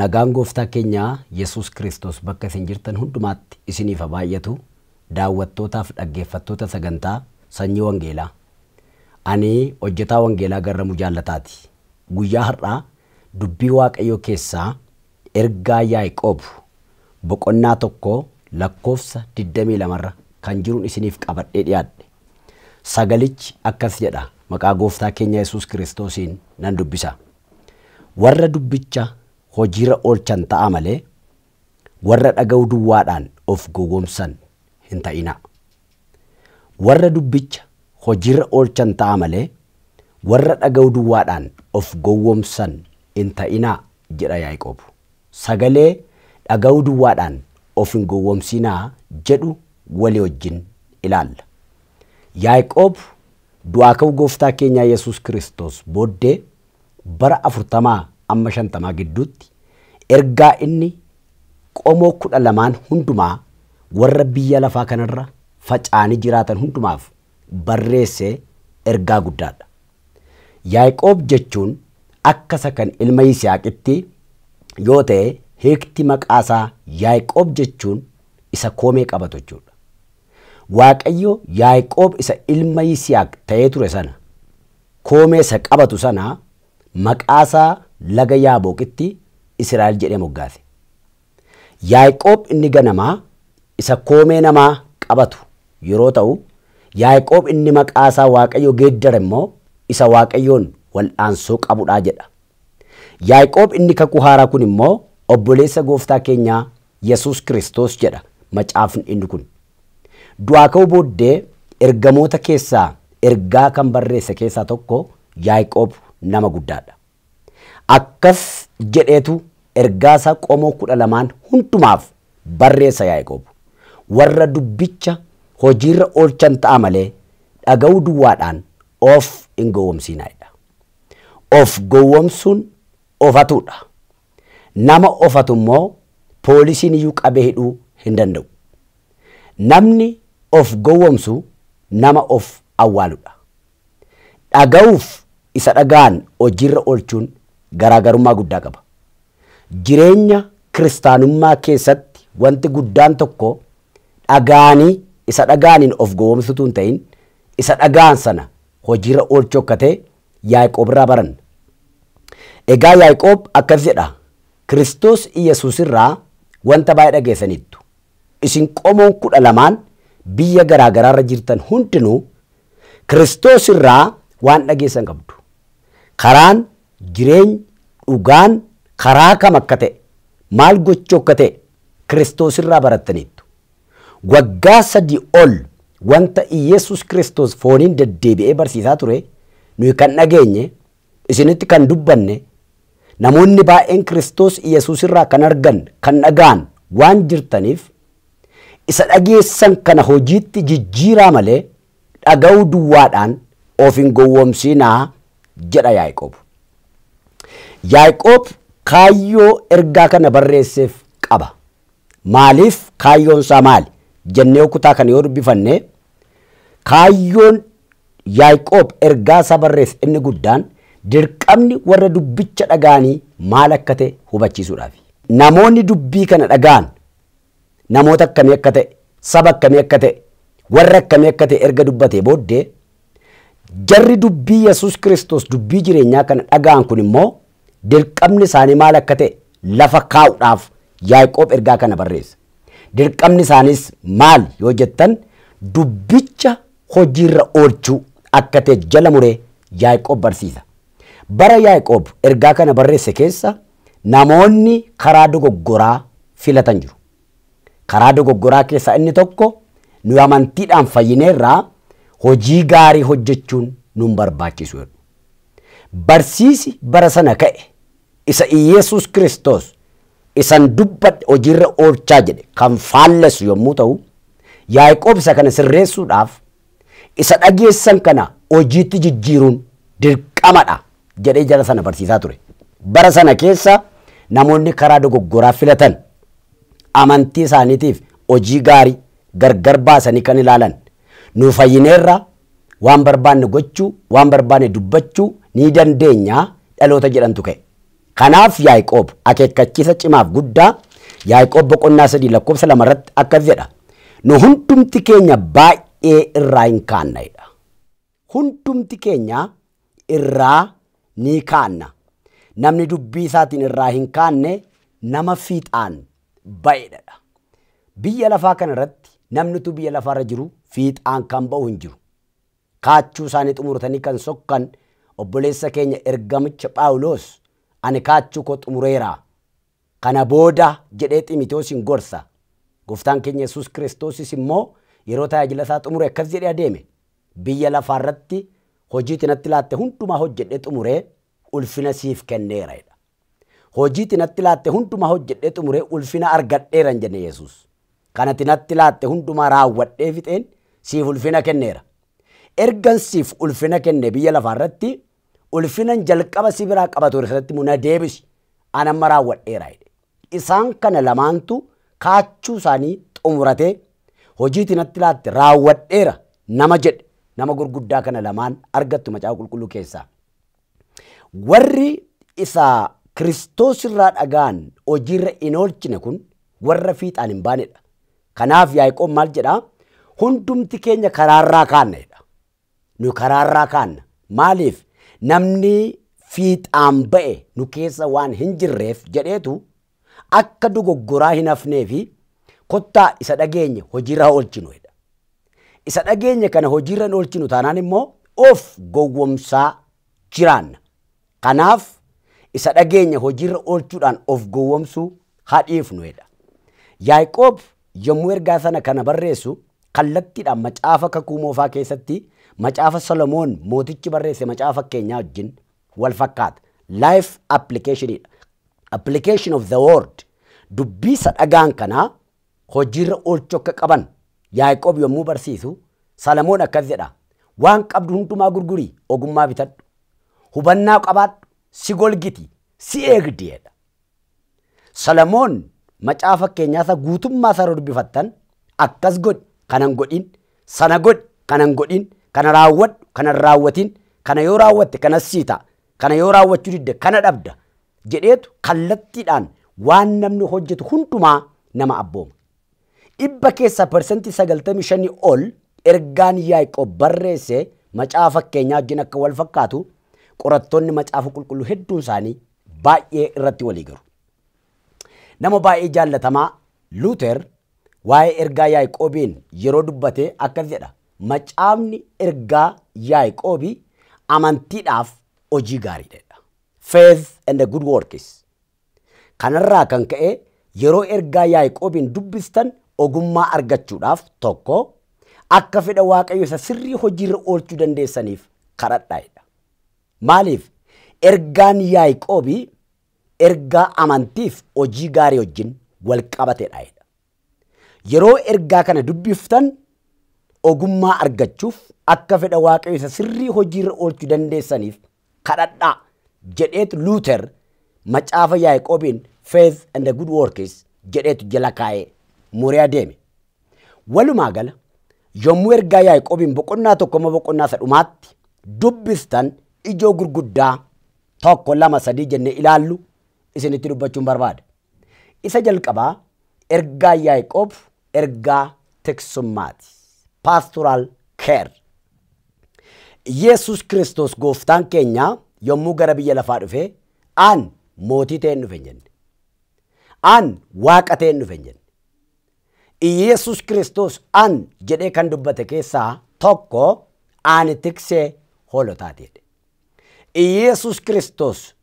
Nagaan gooftaa keenyaa Yesuus Kiristoos bakka isin jirtan hundumaatti isiniif baay'atu daawwattootaaf dhaggeeffattoota sagantaa sanyii wangeelaa. Ani hojjetaa wangeelaa garramu jaallataati. Guyyaa har'aa dubbii waaqayyoo keessaa ergaa Yaaqoob boqonnaa tokko lakkoofsa 22 irra kan jiruun isiniif qabadhee dhiyaadhe. Sagalichi akkas jedha maqaa gooftaa keenya Yesuus Kiristoosiin nan dubbisa. Warra dubbicha hojiirra oolchan ta'a malee warra dhaga'u duwwaadhaan of gowwomsan hin Warra dubbicha hojiirra oolchan ta'a malee warra dhaga'u duwwaadhaan of gowwomsan hin ta'inaa jedha Yaaqoob. Sagalee dhaga'u duwwaadhaan of hin gowwomsinaa jedhu walii wajjin ilaalla. Yaaqoob du'aa ka'u gooftaa keenyaa Yesuus Kiristoos booddee bara afurtamaa amma shantamaa gidduutti ergaa inni qomoo kudha lamaan hundumaa warra biyya lafaa kanarra facaanii jiraatan hundumaaf barreesse ergaa guddaadha. Yaaqoob jechuun akka isa kan ilma Yisihaaqitti yoo ta'e hiikti maqaasaa Yaaqoob jechuun isa koomee qabatu jechuudha. Waaqayyo Yaaqoob isa ilma Yisihaaq ta'ee ture sana koomee isa qabatu sana maqaasaa laga yaaboqitti Israa'el jedhee moggaase. Yaa'iqoob inni ganamaa isa koomee namaa qabatu yeroo ta'u, Yaa'iqoob inni maqaa isaa Waaqayyo geeddara immoo isa Waaqayyoon wal'aansoo qabudha jedha. Yaa'iqoob inni kakuhaaraa kun immoo obboleessa gooftaa keenyaa Yesuus Kiristoos jedha macaaf inni kun. Du'aa ka'uu booddee ergamoota keessaa ergaa kan barreesse keessaa tokko Yaa'iqoob nama guddaadha. akkas jedheetu ergaasa qomoo kudha lamaan hundumaaf barreessa Yaaqoob. Warra dubbicha hojiirra oolchan ta'a malee dhaga'uu duwwaadhaan of hin gowwomsiinaa'edha. Of gowwomsuun ofatudha. Nama ofatu immoo poolisiin iyyuu qabee hidhuu hin danda'u. Namni of gowwomsu nama of awwaaludha. Dhaga'uuf isa dhagaan hojiirra oolchuun garaagarummaa guddaa Jireenya kiristaanummaa keessatti wanti guddaan tokko dhagaanii isa dhagaaniin of gowwoomsutu ta'in isa dhagaan sana hojiirra oolchuu akka ta'e Yaayiqoob irraa baranna. Egaa yaaqoob akkas jedha Kiristoos yesusirraa wanta baay'ee dhageessaniittu. Isin qomoon kudha lamaan biyya garaagaraarra jirtan hundinuu Kiristoos irraa waan dhageessan qabdu. Karaan jireenya dhugaan karaa kam akka ta'e maal gocho akka ta'e Kiristoos irraa barattaniittu. Waggaa sadii ol wanta Iyyasuus Kiristoos fooniin deddeebi'ee barsiisaa ture nuyi kan dhageenye isinitti kan dubbanne namoonni baay'een Kiristoos Iyyasuus irraa kan argan kan dhagaan waan jirtaniif isa dhageessan kana hojiitti jijjiiraa malee dhaga'uu duwwaadhaan of hin gowwoomsinaa jedha Yaaqobu. Yaaqoob kaayyoo ergaa kana barreesseef qaba. Maaliif kaayyoon isaa maali? Jennee kutaa kana yoo dubbifanne kaayyoon Yaaqoob ergaa isaa barreesse inni guddaan dirqamni warra dubbicha dhagaanii maal akka ta'e hubachiisuudhaaf. Namoonni dubbii kana dhagaan namoota akkamii akka ta'e, saba akkamii akka warra akkamii akka erga dubbatee booddee jarri dubbii Yesuus Kiristoos dubbii jireenyaa kana dhagaan kun immoo dirqabni isaanii maal akka ta'e lafa kaa'uudhaaf yaa'ikoob ergaa kana barreessa. dirqabni isaaniis maal yoo jettan dubbicha hojiirra oolchuu akka ta'e jala muree yaa'ikoob barsiisa. Bara yaa'ikoob ergaa kana barreesse keessa namoonni karaa dogoggoraa filatan jiru. Karaa dogoggoraa keessa inni tokko nu amantiidhaan fayyineerraa hojii gaarii hojjechuun nun barbaachisu jedhu. bara sana ka'e isa Iyyasuus Kiristoos isan dubbadhe hojiirra oolchaa jedhe kan faallesu yommuu ta'u Yaaqoob isa kana sirreessuudhaaf isa dhageessan kana hojiitti jijjiiruun dha jedhee jara sana barsiisaa ture. Bara sana keessa namoonni karaa dogoggoraa filatan amantii isaaniitiif hojii gaarii gargar baasanii kan ilaalan nu fayyineerra waan barbaanne gochuu waan barbaanne dubbachuu ni dandeenya dhaloota jedhantu ka'e. Kanaaf Yaayqoob akeekkachiisa cimaaf guddaa Yaayqoob boqonnaa sadii lakkoofsa lamarratti akkas jedha. Nu hundumti keenya baay'ee irraa hin kaannedha. Hundumti keenya irraa ni kaanna. Namni dubbii isaatiin irraa hin kaanne nama fiixaan ba'edha. Biyya lafaa kanarratti namni utuu biyya lafaarra jiru fiixaan kan ba'u hin jiru. Kaachuu isaanii xumurtanii kan sokkan obboleessa keenya ergamicha Phaawulos ani kaachuu koo xumureera kana booda jedhee ximiteos hin gorsa gooftaan keenya yesus kiristoosis immoo yeroo tajaajila isaa xumure akkas jedhee adeeme biyya lafaarratti hojiitti natti laatte hundumaa hojjedhe xumuree ulfina siif kenneera jedha. Hojiitti natti laatte hundumaa hojjedhe xumuree ulfina argadheera hin jenne Yesuus. Kanati natti laatte hundumaa raawwadhee fixeen siif ulfina kenneera. Ergan siif ulfina kenne biyya lafaarratti ulfinan jalqaba sibiraa biraa qaba ture sanatti muna deebisi anamma raawwadheera Isaan kana lamaantu kaachuu isaanii xumuratee hojiitiin atti laatte raawwadheera nama jedhe nama gurguddaa kana lamaan argattu macaa qulqulluu keessaa. Warri isaa kiristoos irraa dhagaan hojiirra hin kun warra fiixaan hin baanedha. Kanaaf yaa'iqoon maal jedhaa hundumti keenya karaarraa kaanna jedha. Nu karaarraa kaanna maaliif? namni fiixaan ba'e nu waan hin jirreef jedheetu akka dogoggoraa hin hafnee fi kottaa isa dhageenye hojiirra oolchinu Isa dhageenye kana hojiirra oolchinu taanaan immoo of gowwomsaa jiraanna. Kanaaf isa dhageenye hojiirra oolchuudhaan of gowwomsu haadhiifnu jedha. Yaa'iqoob yommuu ergaa sana kana barreessu kallattiidhaan macaafa kakuu moofaa keessatti macaafa Solomoon mootichi barreesse macaafa keenyaa wajjin wal fakkaata. Life application Application of the word. Dubbii sadhagaan kanaa hojiirra oolchu akka qaban Yaaqoob yommuu barsiisu Salomoon akkas jedha. Waan qabdu hundumaa gurgurii ogummaa bitadhu. Hubannaa qabaadhu si golgiti si eegdi jedha. Solomoon macaafa keenyaasa guutummaa sana dubbifattan akkas godhi kanan godhin sana godhi kanan godhin kana raawwadhu kana raawwatiin kana yoo raawwatte kana siita kana yoo raawwachuu didde kana dhabda jedhetu kallattiidhaan waan namni hojjetu hundumaa nama abbooma. Dhibba keessaa parsantii ol ergaan yaa'iqoob barreesse macaafa fakkeenyaa wajjin akka wal fakkaatu qorattoonni macaafa qulqulluu hedduun isaanii baay'ee irratti walii garu. Nama baay'ee jaallatamaa Luuter waa'ee ergaa yaa'iqoobiin yeroo dubbate akkas jedha. macaafni ergaa Yaaqoobii amantiidhaaf hojii gaariidha. Faith and good works. Kanarraa kan ka'e yeroo ergaa Yaaqoobiin dubbistan ogummaa argachuudhaaf tokko akka fedha waaqayyo isa sirrii hojiirra oolchuu dandeessaniif kadhadhaa'edha. Maaliif ergaan Yaaqoobii ergaa amantiif hojii gaarii wajjin wal Yeroo ergaa kana dubbiftan ogummaa argachuuf akka fedha waaqayyo isa sirrii hojiirra oolchu dandeessaniif kadhadhaa jedheetu Luuter macaafa Yaaqoobiin Faith and the Good Workers jedheetu jala kaa'ee Muriyaa adeeme Walumaa gala yommuu ergaa Yaaqoobiin boqonnaa tokko ma boqonnaa sadhumaatti dubbistan ijoo gurguddaa tokko lama sadii jennee ilaallu isinitti dubbachuun barbaada. Isa jalqabaa ergaa Yaaqoob ergaa teksummaati. pastoral care Yesus Kiristoos gooftaan keenya yommuu gara biyya lafaa dhufe aan mootii ta'een dhufe jenne. Aan waaqa ta'een dhufe jenne. Yesus Kiristoos aan jedhee kan dubbate keessaa tokko aan tiksee hoolotaatiidha. Yesus Kiristoos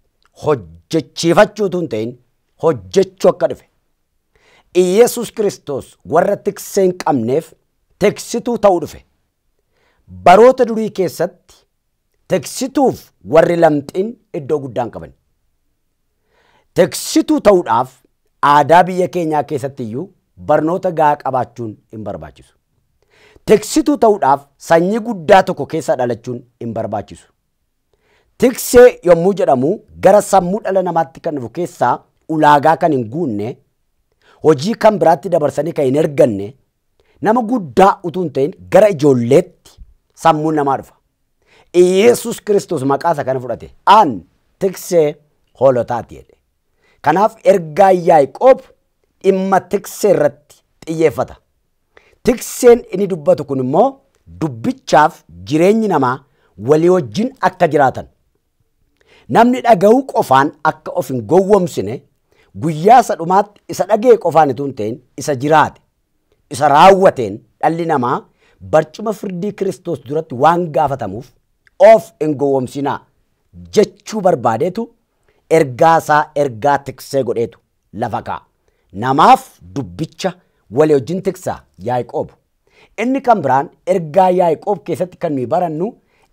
hojjechiifachuu tun ta'in hojjechuu akka dhufe. Yesus Kiristoos warra tiksee hin qabneef teksituu ta'uu dhufe. Baroota durii keessatti teksituuf warri lamxiin iddoo guddaan qaban. Teksituu ta'uudhaaf aadaa biyya keenyaa keessatti iyyuu barnoota gahaa qabaachuun hin barbaachisu. Teksituu ta'uudhaaf sanyii guddaa tokko keessa dhalachuun hin barbaachisu. Tiksee yommuu jedhamu gara sammuu dhala namaatti kan dhufu keessaa ulaagaa kan hin guunne, hojii kan biraatti dabarsanii kan hin erganne, nama guddaa utuu hin ta'in gara ijoolleetti sammuun namaa dhufa. yesus Kiristoos maqaasa kana fudhate. Aan tiksee hoolotaati Kanaaf ergaa qoob dhimma tiksee irratti xiyyeeffata. Tikseen inni dubbatu kun immoo dubbichaaf jireenyi namaa walii wajjin akka jiraatan. Namni dhaga'uu qofaan akka of hin guyyaa isa dhumaatti isa dhaga'e qofaan itoo hin isa jiraate. isa raawwateen dhalli namaa barcuma firdii kiristoos duratti waan gaafatamuuf of hin jechuu jechuu ergaa ergaasaa ergaa tiksee godhetu lafa ka'a. Namaaf dubbicha walii wajjin tiksaa yaa'iqoobu. Inni kan biraan ergaa yaa'iqoob keessatti kan nuyi barannu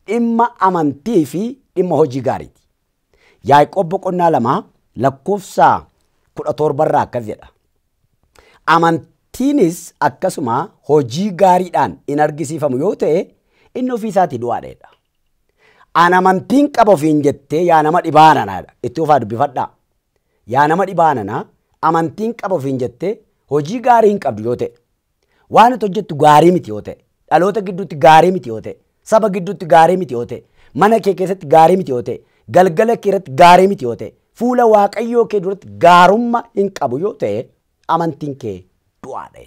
dhimma amantii fi dhimma hojii gaariiti. Yaa'iqoob boqonnaa lamaa lakkoofsa kudha torbarraa akkas jedha. Ittiinis akkasuma hojii gaariidhaan in argisiifamu yoo ta'e in ofiisaati du'aadheedha. Anamantiin qaba ofiin jettee yaa nama dhibaananaadha. Itti ofaa dubbifadhaa. Yaa nama dhibaananaa amantiin qaba ofiin jettee hojii gaarii hin qabdu yoo ta'e. Waan itti hojjettu gaarii miti yoo ta'e. Dhaloota gidduutti gaarii miti yoo ta'e. Saba gidduutti gaarii miti yoo ta'e. Mana kee keessatti gaarii miti yoo ta'e. Galgala kee irratti gaarii miti yoo ta'e. Fuula waaqayyoo kee duratti gaarummaa hin qabu yoo ta'e amantiin kee du'aa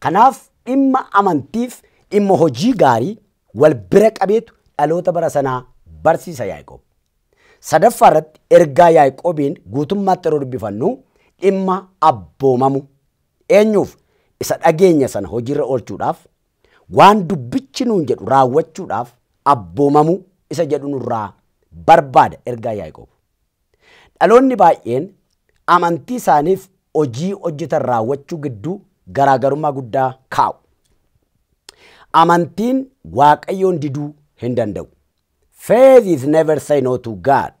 Kanaaf dhimma amantiif dhimma hojii gaarii wal bira qabeetu dhaloota bara sanaa barsiisa Yaaqoob. Sadaffaa irratti ergaa Yaaqoobiin guutummaatti yeroo dubbifannu dhimma abboomamu eenyuuf isa dhageenya sana hojiirra oolchuudhaaf waan dubbichi jedhu raawwachuudhaaf abboomamu isa jedhu nurraa barbaada ergaa yaaqoobu Dhaloonni baay'een amantii isaaniif hojii hojjetan raawwachuu gidduu garaagarummaa guddaa kaa'u. Amantiin waaqayyoon diduu hin danda'u. Faith is never say no to God.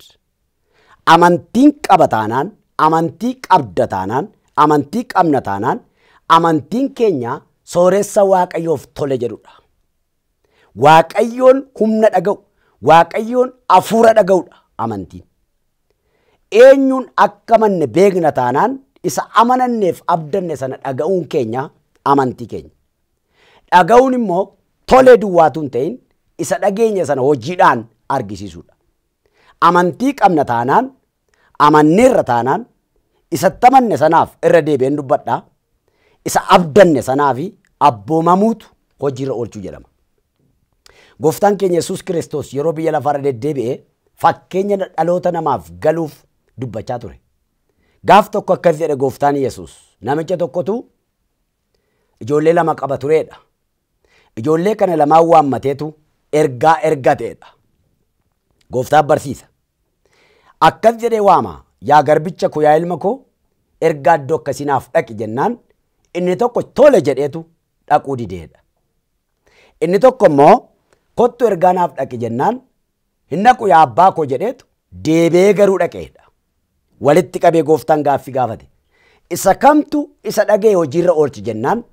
Amantiin qaba taanaan, amantii qabda taanaan, amantii qabna taanaan, amantiin keenya sooressa waaqayyoof tole jedhudha. Waaqayyoon humna dhaga'u, waaqayyoon hafuura dhaga'udha amantiin. Eenyuun akka manne beekna taanaan isa amananneef abdanne sana dhaga'uun keenya amantii keenya. Dhaga'uun immoo tolee duwwaatu hin ta'in isa dhageenye sana hojiidhaan argisiisudha. Amantii qabna taanaan amanneerra taanaan isatti amanne sanaaf irra deebi'een dubbadha. Isa abdanne sanaafi abboomamuutu hojiirra oolchuu jedhama. Gooftaan keenya Yesuus Kiristoos yeroo biyya lafarra deddeebi'ee fakkeenya dhaloota namaaf galuuf dubbachaa ture. Gaaf tokko akkas jedhe gooftaan Yesuus. Namicha tokkotu ijoollee lama qaba tureedha. Ijoollee kana lamaan waammateetu ergaa erga ta'edha. Gooftaan barsiisa. Akkas jedhee waama yaa garbicha ko yaa ilma koo ergaa iddoo akkasinaaf dhaqi jennaan inni tokko tole jedheetu dhaquu dideedha. Inni tokko immoo kottu ergaa naaf dhaqi jennaan hin dhaqu yaa abbaa koo jedheetu deebee garuu dhaqeedha. walitti qabee gooftaan gaaffii gaafate. Isa kamtu isa dhagee hojiirra oolchi jennaan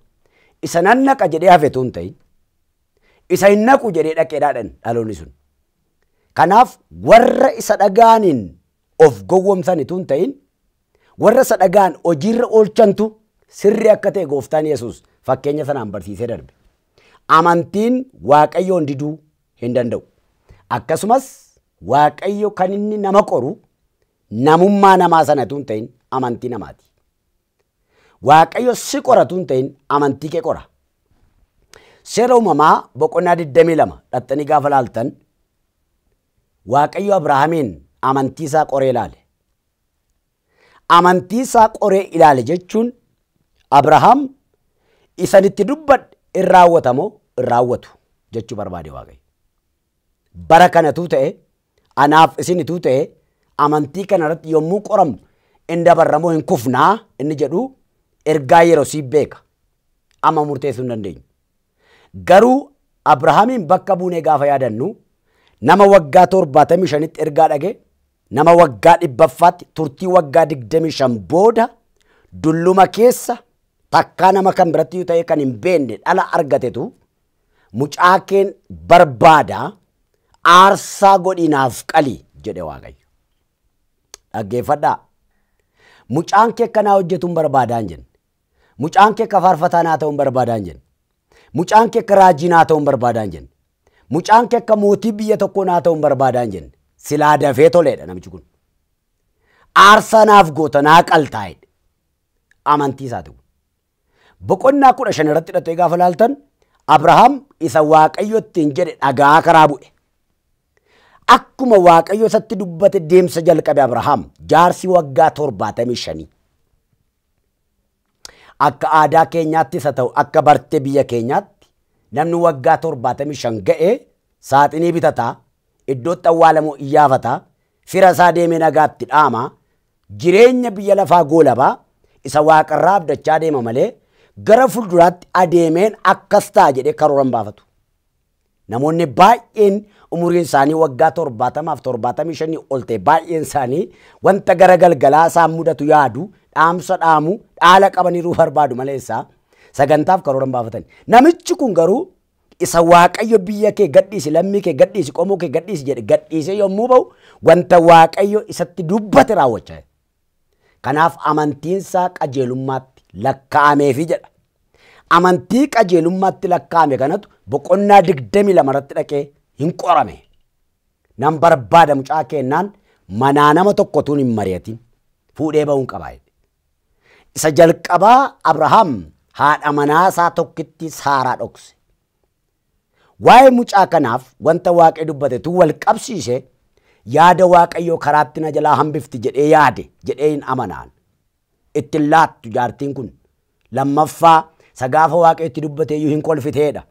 isa nan naqa jedhee hafe tun ta'in isa hin naqu jedhee dhaqeedhaadhan dhaloonni sun. Kanaaf warra isa dhagaaniin of gowwomsanitu tun ta'in warra isa dhagaan hojiirra oolchantu sirri akka ta'e gooftaan Yesuus fakkeenya sanaan barsiisee darbe. Amantiin waaqayyoon diduu hin danda'u. Akkasumas waaqayyo kan inni nama qoru namummaa namaa sana hin ta'in amantii namaati. Waaqayyo si qora hin ta'in amantii kee qora. Seera uumamaa boqonnaa 22 dattani gaafa laaltan Waaqayyo Abrahaamiin amantii isaa qoree ilaale. Amantii isaa qoree ilaale jechuun Abrahaam isanitti dubbadhe in raawwatamoo in raawwatu jechuu barbaade Waaqayyo. Bara kanatu ta'e anaaf isinitu ta'e amantii kana irratti yommuu qoramnu in dabarramoo hin kufnaa inni jedhu ergaa yeroo sii beeka amma murteessuu hin dandeenyu. Garuu Abrahaamiin bakka buunee gaafa yaadannu nama waggaa torbaatamii shanitti ergaa nama waggaa dhibbaffaatti turtii waggaa digdamii shan booda dulluma keessa takkaa nama kan biratti ta'e kan hin beenne dhala argatetu mucaakeen barbaadaa aarsaa godhinaaf qalii jedhe waaqayyo. dhaggeeffadhaa. Mucaan kee akkanaa hojjetu hin barbaadaan jenna. Mucaan kee akka faarfatanaa ta'uu hin barbaadaan jenna. Mucaan kee akka raajinaa ta'uu hin barbaadaan jenna. Mucaan kee akka mootii biyya tokkoo naa ta'uu hin barbaadaan jenna. Silaa dafee toleedha namichi kun. Aarsaa naaf goota naa qaltaa'edha. Amantii isaati kun. Boqonnaa kudha shan irratti hidhattee gaafa laaltan Abrahaam isa Waaqayyo ittiin jedhe dhagaa karaa bu'e. akkuma waaqayyo isatti dubbate deemsa jalqabe Abrahaam jaarsi waggaa torbaatamii shanii. Akka aadaa keenyaattis haa ta'u akka bartee biyya keenyaatti namni waggaa torbaatamii shan ga'ee saaxinii bitataa iddootti awwaalamu iyyaafataa sira isaa deemee nagaatti dhaamaa jireenya biyya lafaa goolabaa isa waaqarraa abdachaa deema malee gara fuulduraatti adeemeen akkas ta'a jedhee karooran baafatu. Namoonni baay'een umuriin isaanii waggaa torbaatamaaf torbaatamii shanii ol ta'e baay'een isaanii wanta gara galgalaa isaan mudatu yaadu dhaamsa dhaamu dhaala qabaniiruu barbaadu maleessaa sagantaaf karooran baafatani. Namichi kun garuu isa Waaqayyo biyya kee gadhiisi, lammii kee gadhiisi, qomoo kee gadhiisi jedhe gadhiisee yommuu ba'u wanta Waaqayyo isatti dubbate raawwachaa Kanaaf amantiinsaa qajeelummaatti lakkaa'ameefi jedha. amantii qajeelummaatti lakkaa'ame kanatu boqonnaa digdamii lamarratti dhaqee hin qorame. Nan barbaada mucaa kennaan manaa nama tokkotuun hin mari'atin fuudhee ba'uun qabaa Isa jalqabaa abraham haadha manaa isaa tokkitti sara dhokse. Waa'ee mucaa kanaaf wanta waaqee dubbate tun yaada waaqayyoo karaatti na jalaa hambifti jedhee yaade jedhee hin amanaan. Ittiin laattu jaartiin kun lammaffaa sagaafa waaqeetti dubbate iyyuu hin kolfiteedha.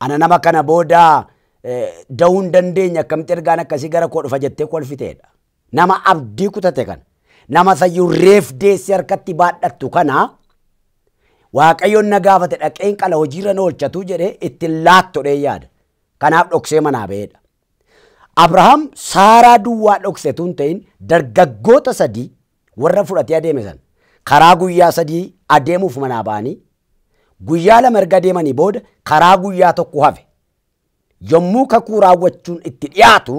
Ana nama kana booda eh, da'uun dandeenya akkamitti ergaan akkasii gara koo dhufa jettee kolfiteedha. Nama abdii kutate kana nama sayyuu reef deessee harkatti baadhattu kana waaqayyoon na gaafate dhaqeen qala hojiirra na oolchatuu jedhee ittiin laattoodhee yaada. Kanaaf dhoksee manaa ba'eedha. Abrahaam Saaraa duwwaa dhokse tun ta'in dargaggoota sadii warra fudhatee adeeme sana karaa guyyaa sadii adeemuuf manaa ba'anii guyyaa lama erga deemanii booda karaa guyyaa tokko hafe yommuu kakuu raawwachuun itti dhiyaatu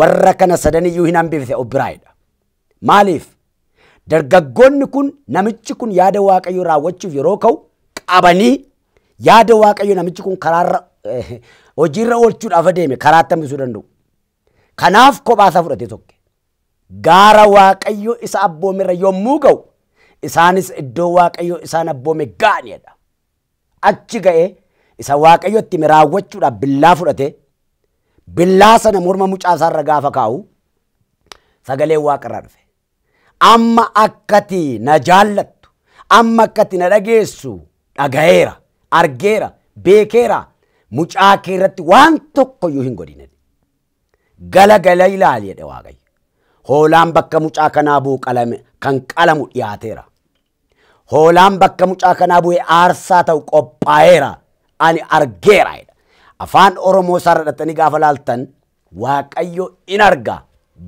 warra kana sadaniyyuu hin hambifte obbiraayidha. Maaliif? Dargaggoonni kun namichi kun yaada waaqayyoo raawwachuuf yeroo ka'u qabanii yaada waaqayyoo namichi kun karaarra eh, hojiirra oolchuudhaaf adeeme karaatti hambisuu danda'u. Kanaaf kophaasaa fudhatee tokke. Gaara waaqayyoo isa abboomirra yommuu ga'u Isaanis iddoo Waaqayyo isaan abboome gaaniidha. Achi ga'ee isa Waaqayyo ittiin raawwachuudhaaf billaa fudhate billaa sana morma mucaa isaarra gaafa kaa'u sagaleen waaqarraa dhufe. Amma akkati na jaallattu, amma akkati na dhageessu dhagayeera, argeera, beekeera. Mucaa kee waan tokko iyyuu hin godhine. Gala gala ilaali Waaqayyo. Hoolaan bakka mucaa kanaa bu'u kan qalamu dhiyaateera. hoolaan bakka mucaa kanaa bu'ee aarsaa ta'u qophaa'eera ani argeera Afaan Oromoo isaa gaafa laaltan Waaqayyo in argaa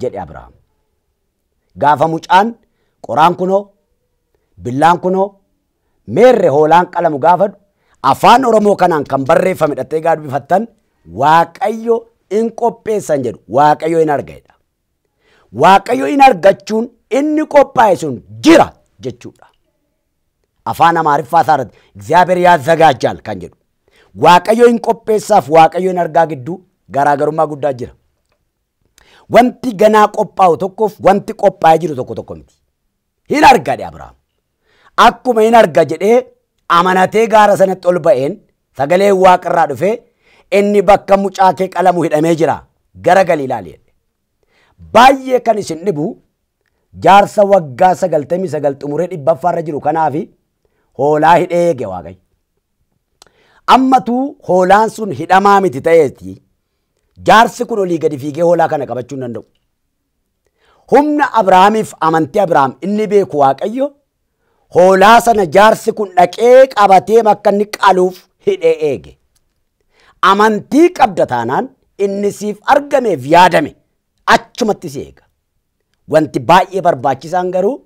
jedhe Abirahaam. Gaafa mucaan qoraan kunoo billaan kunoo meerre hoolaan qalamu gaafadhu afaan Oromoo kanaan kan barreeffame dhattee gaa Waaqayyo in qopheessan jedhu Waaqayyo in argaedha. Waaqayyo in argachuun inni qophaa'e sun jira jechuudha. afaan amaariffaa isaa irratti እግዚአብሔር ያዘጋጃል kan jedhu waaqayyoon qopheessaaf hin argaa gidduu garaagarummaa guddaa jira. Wanti ganaa qophaa'u tokkof wanti qophaa'ee jiru tokko tokko hin arga argadhe abraham Akkuma hin arga jedhee amanatee gaara sanatti ol ba'een sagalee waaqarraa dhufee inni bakka mucaakee kee qalamu hidhamee jira gara galiilaa jedhe. Baay'ee kan isin dhibu jaarsa waggaa sagaltamii sagal xumuree dhibbaffaa irra jiru kanaafi hoolaa hidhee eege waaqayyo. Ammatuu hoolaan sun hidhamaa miti ta'eeti jaarsi kun olii gadi fiigee hoolaa kana qabachuu hin danda'u. Humna abrahamiif amantii abraham inni beeku waaqayyo hoolaa sana jaarsi kun dhaqee qabatee akka inni qaluuf hidhee eege. Amantii qabda taanaan inni siif argameef yaadame achumatti si eega. Wanti baay'ee barbaachisaan garuu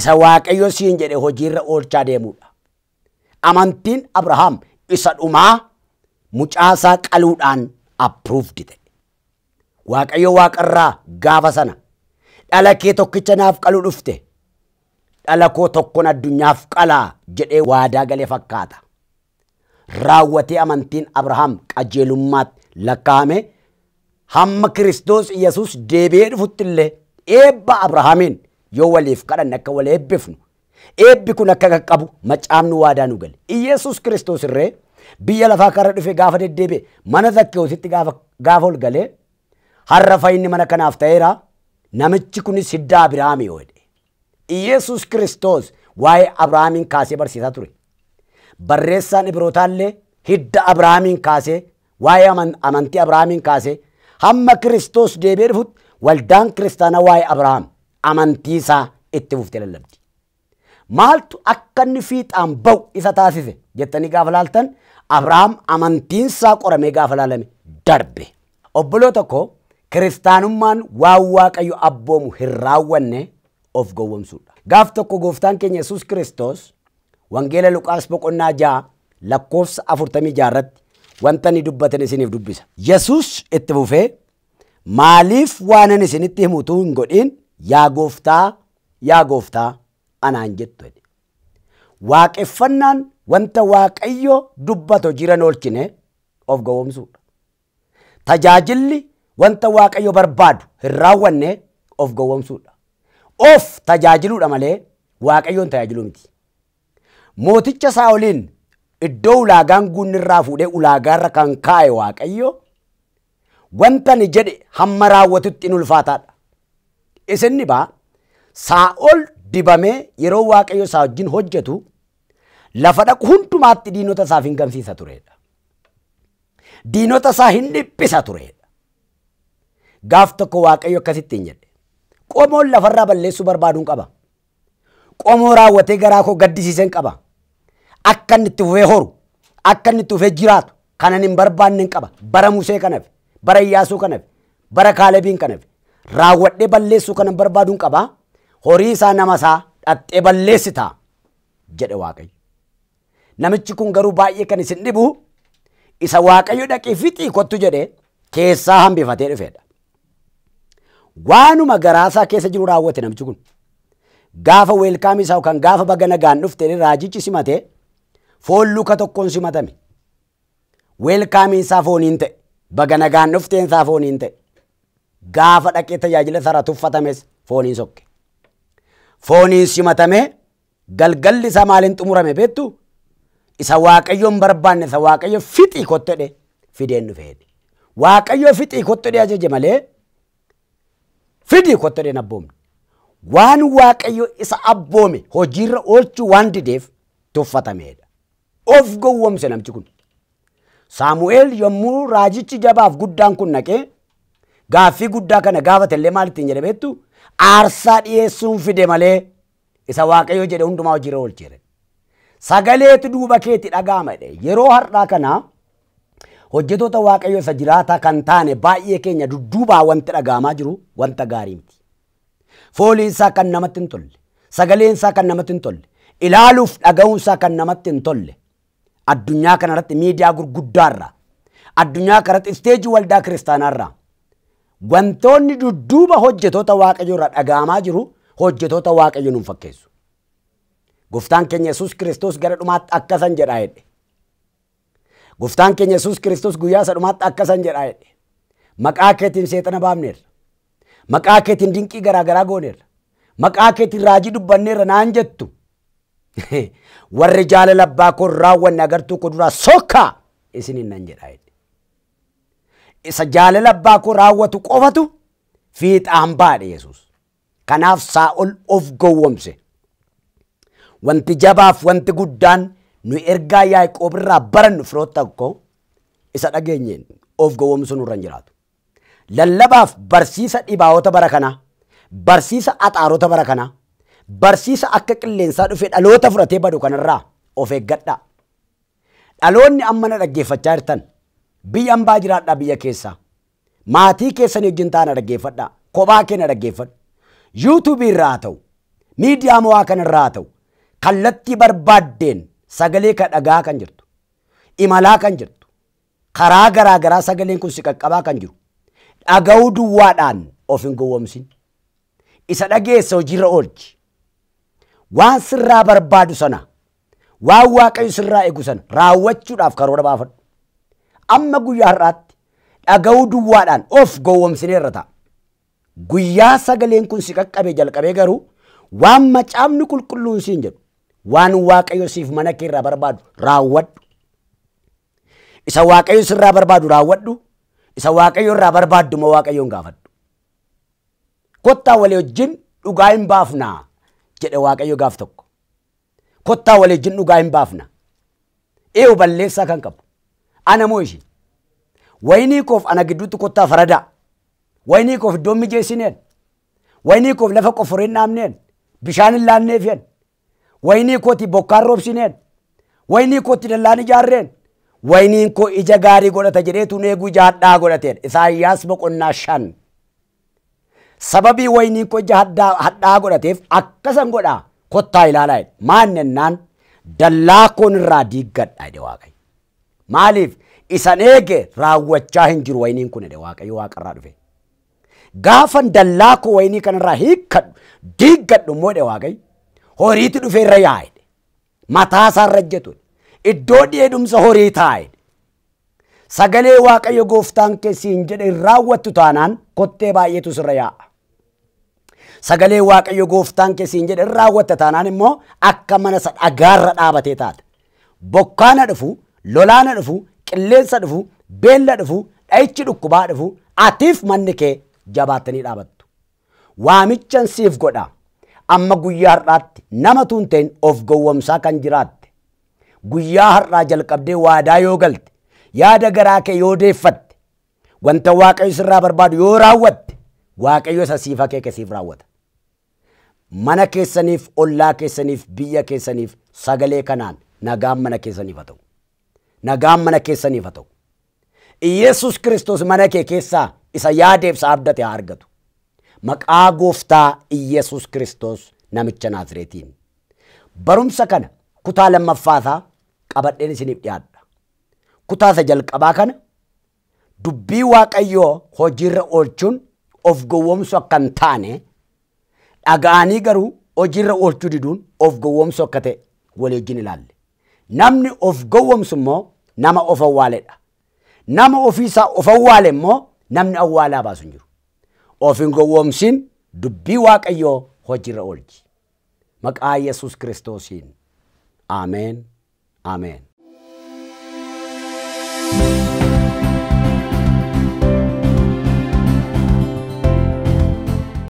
isa waaqayyo siin jedhe hojiirra oolchaa deemuudha. amantiin Abrahaam isa dhumaa mucaasaa qaluudhaan appruuvdi ta'e. Waaqayyo waaqarraa gaafa sana dhala kee tokkicha naaf qaluu dhufte dhala koo tokkon addunyaaf qalaa jedhee waadaa galee fakkaata. Raawwatee amantiin Abrahaam qajeelummaatti lakkaa'ame hamma Kiristoos Iyyasuus deebi'ee dhufutti illee eebba Abrahaamiin yoo waliif kadhanne akka wal eebbifnu eebbi kun akka qaqqabu macaafni waadaa nu gale iyeesus kiristoos irree biyya lafaa karra dhufe gaafa deddeebi'e mana zakkeewsitti gaafa ol galee harra fayyinni mana kanaaf ta'eera namichi kunis hidda Abiraami yoo jedhe iyeesus kiristoos waa'ee Abiraamiin kaasee barsiisaa ture barreessaan Ibrootaallee hidda Abiraamiin kaasee waa'ee amantii Abiraamiin kaasee hamma kiristoos deebi'ee dhufutti waldaan kiristaanaa waa'ee Abiraam amantii isaa itti fuftee lallabdi. maaltu akkanni fiixaan ba'u isa taasise jettanii gaafa laaltan Abrahaam amantiinsaa qoramee gaafa laalame darbe. Obboloo tokko kiristaanummaan waan waaqayyo abboomu hin raawwanne of gowwomsuudha. Gaaf tokko gooftaan keenya Yesuus Kiristoos wangeela Luqaas boqonnaa ja'a lakkoofsa afurtamii jaarratti wanta ni dubbatan isiniif dubbisa. Yesuus itti fufee maaliif waanan isinitti himutuu hin godhin yaa gooftaa yaa gooftaa anaan jettu. Waaqeffannaan wanta waaqayyo dubbato jiran oolchine of gowwomsuudha. Tajaajilli wanta waaqayyo barbaadu hin raawwanne of gowwomsuudha. Of tajaajiluudha malee waaqayyoon tajaajiluu miti. Mooticha Saa'oliin iddoo ulaagaan guunnirraa fuudhee ulaagaarra kan kaa'e waaqayyo wanta ni jedhe hamma raawwatutti in ulfaataadha. isinni baa Saa'ol dibamee yeroo waaqayyo isaa wajjin hojjetu lafa dhaqu hundumaatti diinota isaaf hin gamsiisa turedha. Diinota isaa hin dhiphisa turedha. Gaaf tokko waaqayyo akkasitti hin jedhe. Qomoon lafarraa balleessuu barbaaduun qaba. Qomoo raawwatee garaa koo gaddisiiseen qaba. Akka inni itti fufee horu, akka inni itti fufee jiraatu kanan hin barbaanneen qaba. Bara Musee kanaaf, bara Iyyaasuu kanaaf, bara Kaalebiin kanaaf raawwadhee balleessuu kanan barbaaduun qaba. horii isaa nama isaa dhattee balleessita jedhe Waaqayyo. Namichi kun garuu baay'ee kan isin dhibu isa Waaqayyo dhaqii fixii kottu jedhe keessaa hambifatee dhufedha. Waanuma garaasaa keessa jiru raawwate namichi kun. Gaafa weelkaam isaa yookaan gaafa bagana gaan dhufte raajichi simatee foon luka tokkoon simatame. Weelkaamiin fooniin ta'e. baga nagaan dhuftee isaa fooniin ta'e. Gaafa dhaqee tajaajila isaa ratuffatames fooniin sokke. fooniin simatamee galgalli isaa maaliin xumurame beektu isa waaqayyoon barbaanne isa waaqayyo fixii kottodhe fideen dhufeedhe. Waaqayyo fixii kottodhe ajaje malee fidii kottodhe abboomne. Waan waaqayyo isa abboome hojiirra oolchuu waan dideef tuffatameedha. Of gowwomse namchi kun. Saamu'eel yommuu raajichi jabaaf guddaan kun naqee gaaffii guddaa kana gaafatellee maal ittiin jedhe beektu aarsaa dhiyeessuun fide malee isa waaqayyo jedhe hundumaa hojiirra oolchee sagaleetu duuba keetti dhagaama yeroo har'aa kanaa hojjetoota waaqayyo isa jiraataa kan taane baay'ee keenya dudduubaa wanti dhagaamaa jiru wanta gaarii miti. Fooliin isaa kan namatti hin tolle, sagaleen isaa kan namatti hin tolle, ilaaluuf dhaga'uun isaa kan namatti hin tolle. Addunyaa kanarratti miidiyaa gurguddaarraa, addunyaa kanarratti isteejii waldaa kiristaanaarraa wantoonni dudduuba hojjetoota waaqayyoo irra dhagaamaa jiru hojjetoota waaqayyoo nuun fakkeessu. Guftaan keenya Yesuus Kiristoos gara dhumaatti akka san jedhaa jedhe. Guftaan keenya Yesuus Kiristoos guyyaa isa dhumaatti san jedhaa jedhe. Maqaa keetiin seexana baafneerra. Maqaa keetiin dinqii garaa garaa gooneerra. Maqaa keetiin raajii dubbanneerra naan jettu. Warri jaalala abbaa koo raawwanne agartuu koo duraa sokkaa isiniin nan jedhaa jedhe. isa jaalala abbaa koo raawwatu qofatu fiixaan baadhe Yesuus. Kanaaf sa'ol of gowwomse. Wanti jabaaf wanti guddaan nu ergaa Yaaqoob irraa barannu firoota tokko isa dhageenyeen of gowwomsu nurra hin jiraatu. Lallabaaf barsiisa dhibaa'ota bara kanaa, barsiisa axaarota bara kanaa, barsiisa akka qilleensaa dhufe dhaloota fudhatee badu kanarraa of eeggadhaa. Dhaloonni amma na dhaggeeffachaa jirtan biyya ambaa jiraadhaa biyya keessaa maatii keessanii wajjin taana dhaggeeffadhaa kophaa keenya dhaggeeffadhu yuutuubii irraa haa ta'u miidiyaa mo'aa kanarraa haa ta'u kallattii barbaaddeen sagalee ka dhagaa kan jirtu imalaa kan jirtu karaa garaagaraa sagaleen kun si qaqqabaa kan jiru dhaga'uu duwwaadhaan of hin gowwomsin isa dhageessa hojiirra oolchi waan sirraa barbaadu sana waan waaqayyo sirraa eegu sana raawwachuudhaaf karoora baafadhu. amma guyyaa har'aatti dhaga'uu duwwaadhaan of gowwomsineerra ta'a. Guyyaa sagaleen kun si qaqqabe jalqabee garuu waan macaafni qulqulluun siin waan waaqayyo siif mana kee irraa barbaadu raawwadhu. Isa waaqayyo sirraa barbaadu raawwadhu. Isa waaqayyo irraa ma waaqayyoon gaafadhu. Kottaa walii wajjin dhugaa hin baafna jedhe waaqayyo gaaf tokko. Kottaa walii wajjin dhugaa hin baafna. Eewu balleessaa kan qabu. ana moo ishee waynii koof ana gidduutti kottaa faradaa waynii koof iddoon mijeessineen waynii koof lafa qoforeen dhaabneen bishaan hin laanneefeen waynii kooti bokkaan roobsineen waynii kooti dallaan ijaarreen wayniin koo ija gaarii godhata jedheetu neeguu jaadhaa godhateen isaayyaas boqonnaa shan sababii wayniin koo ija hadhaa godhateef akkasan godhaa kottaa ilaalaa jedhe maannennaan dallaa koon irraa diiggadha jedhe waaqayyo. Maaliif isan eege raawwachaa hin jiru wayiniin kun jedhe waaqayyo waaqarraa dhufe. Gaafan dallaa koo wayinii kanarraa hiikkadhu diiggadhu immoo jedhe waaqayyo horiitu dhufe irra yaa'e mataa isaarra hojjetu iddoo dheedumsa horii taa'e sagalee waaqayyo gooftaan keessi hin jedhe hin raawwattu taanaan kottee baay'eetu sirra yaa'a. Sagalee waaqayyo gooftaan keessi hin jedhe hin raawwatta taanaan immoo akka mana isa dhagaarra dhaabatee taata. Bokkaana dhufu lolaana dhufu, qilleensa dhufu, beella dhufu, dha'ichi dhukkubaa dhufu, atiif manni kee jabaatanii dhaabattu. Waamichan siif godha. Amma guyyaa har'aatti nama tuunteen of gowwomsaa kan jiraatte. Guyyaa har'aa jalqabdee waadaa yoo galte, yaada garaa kee yoo deeffatte, wanta waaqayyo irraa barbaadu yoo raawwatte, waaqayyo isa siifa kee siif raawwata. Mana keessaniif, ollaa keessaniif, biyya keessaniif sagalee kanaan nagaan mana keessaniif haa ta'u. nagaan mana keessaniif haa ta'u. Iyyasuus kiristoos mana kee keessaa isa yaadeef isaa abdate haa argatu. Maqaa gooftaa Iyyasuus kiristoos namicha Naazreetiin. Barumsa kana kutaa lammaffaasaa qabadheen isiniif Kutaasa Kutaa isa jalqabaa kana dubbii waaqayyoo hojiirra oolchuun of gowwoomsu akka taane dhaga'anii garuu hojiirra olchuu diduun of gowwoomsu akka ta'e walii wajjin ilaalle. Namni of gowwoomsu immoo nama of awwaaleedha. Nama ofiisaa of awwaale immoo namni awwaalaa baasu hin jiru. Of hin gowwoomsin dubbii Waaqayyoo hojiirra oolchi. Maqaa Yesuus Kiristoosiin. Ameen. Ameen.